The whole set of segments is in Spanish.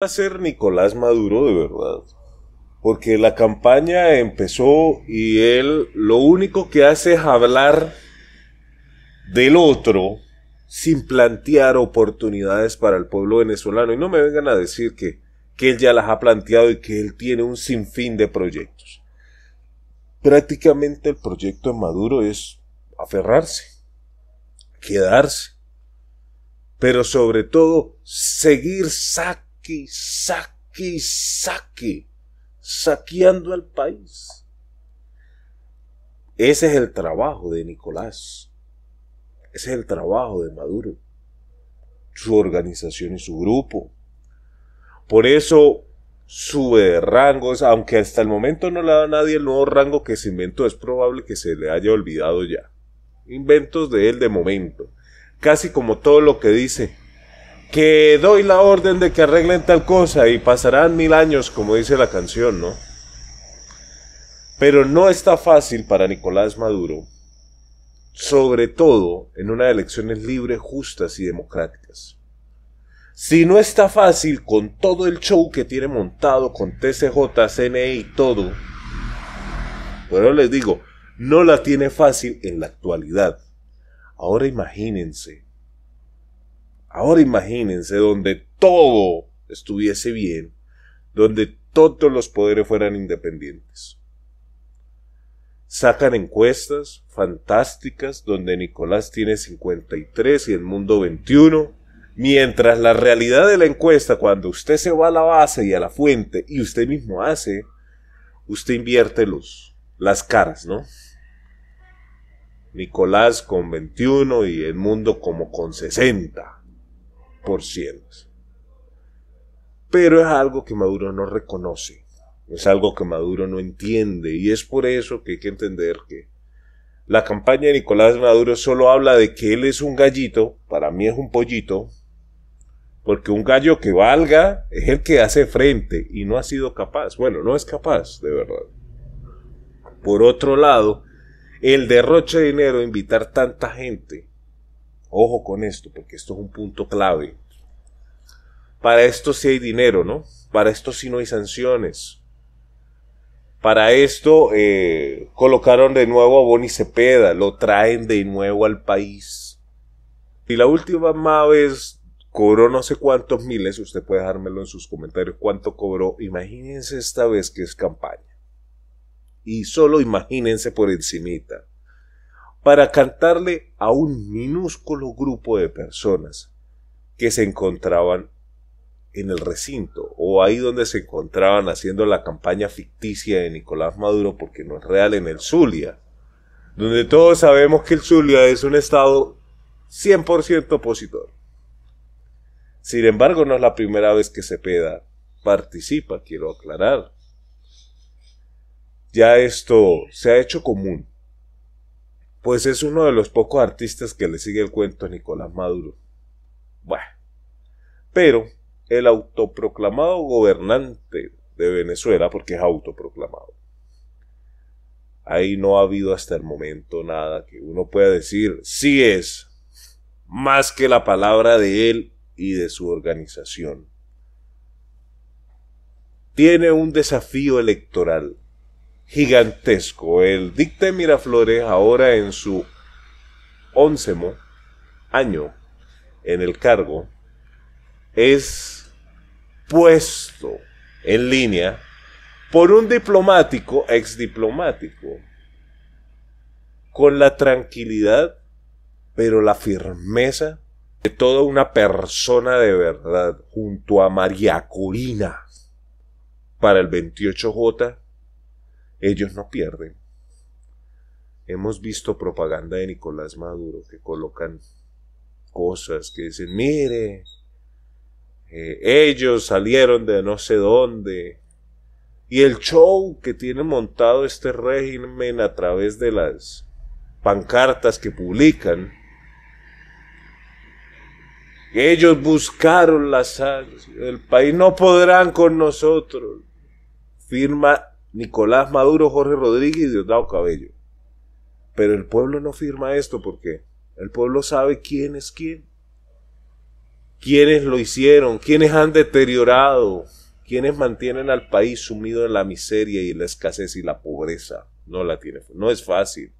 Va a ser Nicolás Maduro de verdad. Porque la campaña empezó y él lo único que hace es hablar del otro sin plantear oportunidades para el pueblo venezolano. Y no me vengan a decir que, que él ya las ha planteado y que él tiene un sinfín de proyectos. Prácticamente el proyecto de Maduro es aferrarse, quedarse, pero sobre todo seguir sacando saque, saque, saque, saqueando al país. Ese es el trabajo de Nicolás. Ese es el trabajo de Maduro. Su organización y su grupo. Por eso sube de rango aunque hasta el momento no le da a nadie el nuevo rango que se inventó, es probable que se le haya olvidado ya. Inventos de él de momento. Casi como todo lo que dice, que doy la orden de que arreglen tal cosa y pasarán mil años, como dice la canción, ¿no? Pero no está fácil para Nicolás Maduro, sobre todo en unas elecciones libres, justas y democráticas. Si no está fácil con todo el show que tiene montado con TCJ, CNI, e y todo, pero les digo, no la tiene fácil en la actualidad. Ahora imagínense Ahora imagínense donde todo estuviese bien, donde todos los poderes fueran independientes. Sacan encuestas fantásticas donde Nicolás tiene 53 y el mundo 21, mientras la realidad de la encuesta, cuando usted se va a la base y a la fuente y usted mismo hace, usted invierte los, las caras, ¿no? Nicolás con 21 y el mundo como con 60. Por Pero es algo que Maduro no reconoce, es algo que Maduro no entiende y es por eso que hay que entender que la campaña de Nicolás Maduro solo habla de que él es un gallito, para mí es un pollito, porque un gallo que valga es el que hace frente y no ha sido capaz, bueno, no es capaz, de verdad. Por otro lado, el derroche de dinero, invitar tanta gente Ojo con esto, porque esto es un punto clave. Para esto sí hay dinero, ¿no? Para esto sí no hay sanciones. Para esto eh, colocaron de nuevo a Boni Cepeda, lo traen de nuevo al país. Y la última vez cobró no sé cuántos miles, usted puede dejármelo en sus comentarios cuánto cobró. Imagínense esta vez que es campaña. Y solo imagínense por encimita. Para cantarle a un minúsculo grupo de personas que se encontraban en el recinto o ahí donde se encontraban haciendo la campaña ficticia de Nicolás Maduro porque no es real en el Zulia, donde todos sabemos que el Zulia es un estado 100% opositor. Sin embargo, no es la primera vez que Cepeda participa, quiero aclarar. Ya esto se ha hecho común pues es uno de los pocos artistas que le sigue el cuento a Nicolás Maduro. Bueno, pero el autoproclamado gobernante de Venezuela, porque es autoproclamado, ahí no ha habido hasta el momento nada que uno pueda decir, sí es, más que la palabra de él y de su organización. Tiene un desafío electoral gigantesco. El Dicta Miraflores ahora en su oncemo año en el cargo es puesto en línea por un diplomático, ex diplomático, con la tranquilidad, pero la firmeza de toda una persona de verdad, junto a María Corina, para el 28J ellos no pierden. Hemos visto propaganda de Nicolás Maduro que colocan cosas que dicen, mire, eh, ellos salieron de no sé dónde. Y el show que tiene montado este régimen a través de las pancartas que publican. Ellos buscaron la sal, el país no podrán con nosotros. Firma Nicolás Maduro, Jorge Rodríguez y Diosdado Cabello. Pero el pueblo no firma esto porque el pueblo sabe quién es quién, quiénes lo hicieron, quiénes han deteriorado, quiénes mantienen al país sumido en la miseria y la escasez y la pobreza. No la tiene, no es fácil.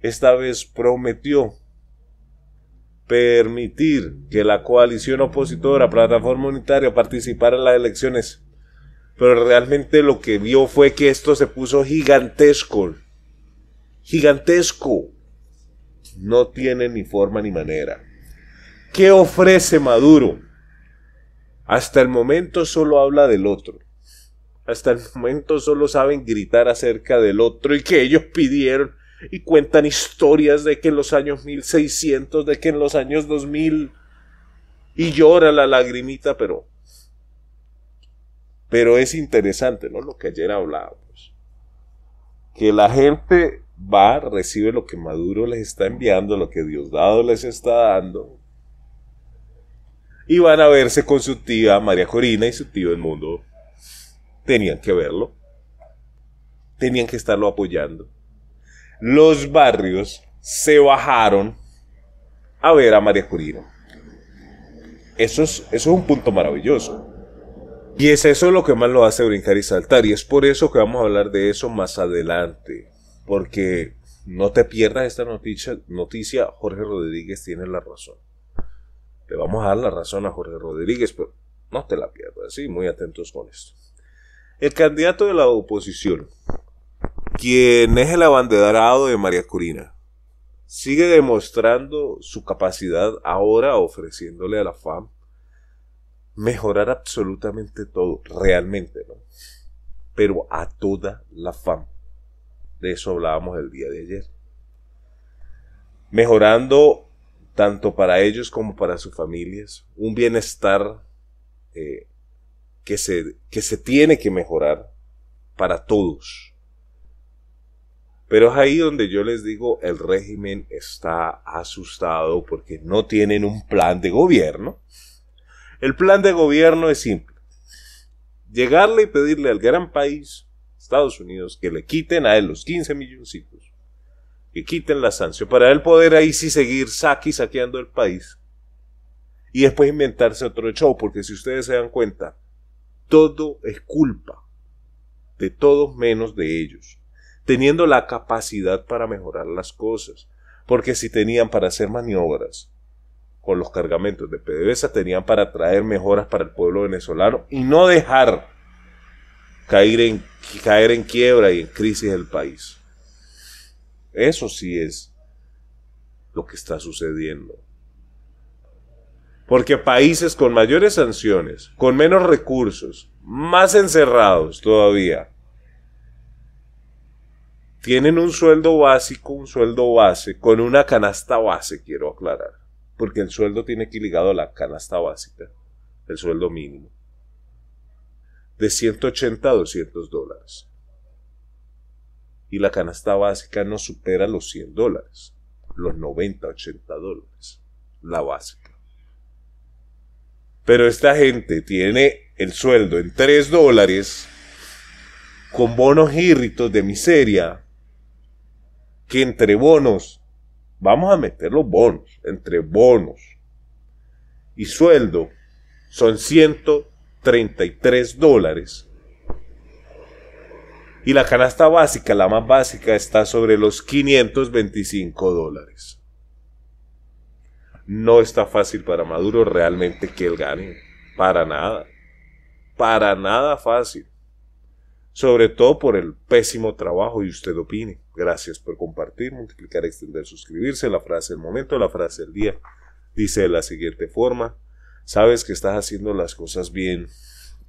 Esta vez prometió permitir que la coalición opositora Plataforma Unitaria participara en las elecciones pero realmente lo que vio fue que esto se puso gigantesco. Gigantesco. No tiene ni forma ni manera. ¿Qué ofrece Maduro? Hasta el momento solo habla del otro. Hasta el momento solo saben gritar acerca del otro y que ellos pidieron y cuentan historias de que en los años 1600, de que en los años 2000 y llora la lagrimita, pero pero es interesante, ¿no? Lo que ayer hablábamos. Que la gente va, recibe lo que Maduro les está enviando, lo que Diosdado les está dando. Y van a verse con su tía María Corina y su tío El Mundo. Tenían que verlo. Tenían que estarlo apoyando. Los barrios se bajaron a ver a María Corina. eso es un punto maravilloso y es eso lo que más lo hace brincar y saltar. Y es por eso que vamos a hablar de eso más adelante. Porque no te pierdas esta noticia. noticia Jorge Rodríguez tiene la razón. Le vamos a dar la razón a Jorge Rodríguez, pero no te la pierdas. Sí, muy atentos con esto. El candidato de la oposición, quien es el abanderado de María Corina, sigue demostrando su capacidad ahora ofreciéndole a la FAM mejorar absolutamente todo, realmente, ¿no? Pero a toda la fama. De eso hablábamos el día de ayer. Mejorando tanto para ellos como para sus familias, un bienestar eh, que, se, que se tiene que mejorar para todos. Pero es ahí donde yo les digo, el régimen está asustado porque no tienen un plan de gobierno el plan de gobierno es simple. Llegarle y pedirle al gran país, Estados Unidos, que le quiten a él los 15 milloncitos, que quiten la sanción, para él poder ahí sí seguir saque saqueando el país. Y después inventarse otro show, porque si ustedes se dan cuenta, todo es culpa de todos menos de ellos, teniendo la capacidad para mejorar las cosas, porque si tenían para hacer maniobras, con los cargamentos de PDVSA tenían para traer mejoras para el pueblo venezolano y no dejar caer en, caer en quiebra y en crisis el país. Eso sí es lo que está sucediendo. Porque países con mayores sanciones, con menos recursos, más encerrados todavía, tienen un sueldo básico, un sueldo base, con una canasta base, quiero aclarar porque el sueldo tiene que ligado a la canasta básica, el sueldo mínimo, de 180 a 200 dólares. Y la canasta básica no supera los 100 dólares, los 90, 80 dólares, la básica. Pero esta gente tiene el sueldo en 3 dólares, con bonos hírritos de miseria, que entre bonos Vamos a meter los bonos, entre bonos y sueldo, son 133 dólares. Y la canasta básica, la más básica, está sobre los 525 dólares. No está fácil para Maduro realmente que él gane. Para nada. Para nada fácil sobre todo por el pésimo trabajo y usted opine. Gracias por compartir, multiplicar, extender, suscribirse. La frase del momento, la frase del día, dice de la siguiente forma. Sabes que estás haciendo las cosas bien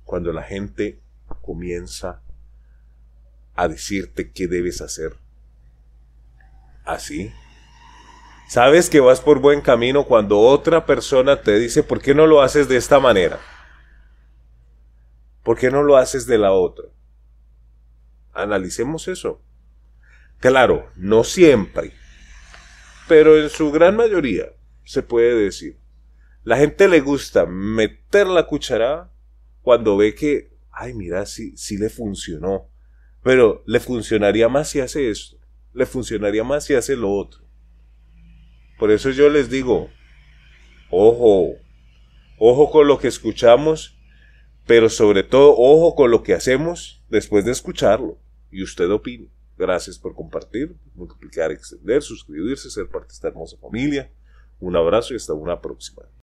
cuando la gente comienza a decirte qué debes hacer. Así. Sabes que vas por buen camino cuando otra persona te dice, ¿por qué no lo haces de esta manera? ¿Por qué no lo haces de la otra? Analicemos eso. Claro, no siempre, pero en su gran mayoría se puede decir. La gente le gusta meter la cuchara cuando ve que, ay, mira, si sí le funcionó, pero le funcionaría más si hace esto, le funcionaría más si hace lo otro. Por eso yo les digo, ojo, ojo con lo que escuchamos, pero sobre todo ojo con lo que hacemos después de escucharlo y usted opine. Gracias por compartir, multiplicar, extender, suscribirse, ser parte de esta hermosa familia. Un abrazo y hasta una próxima.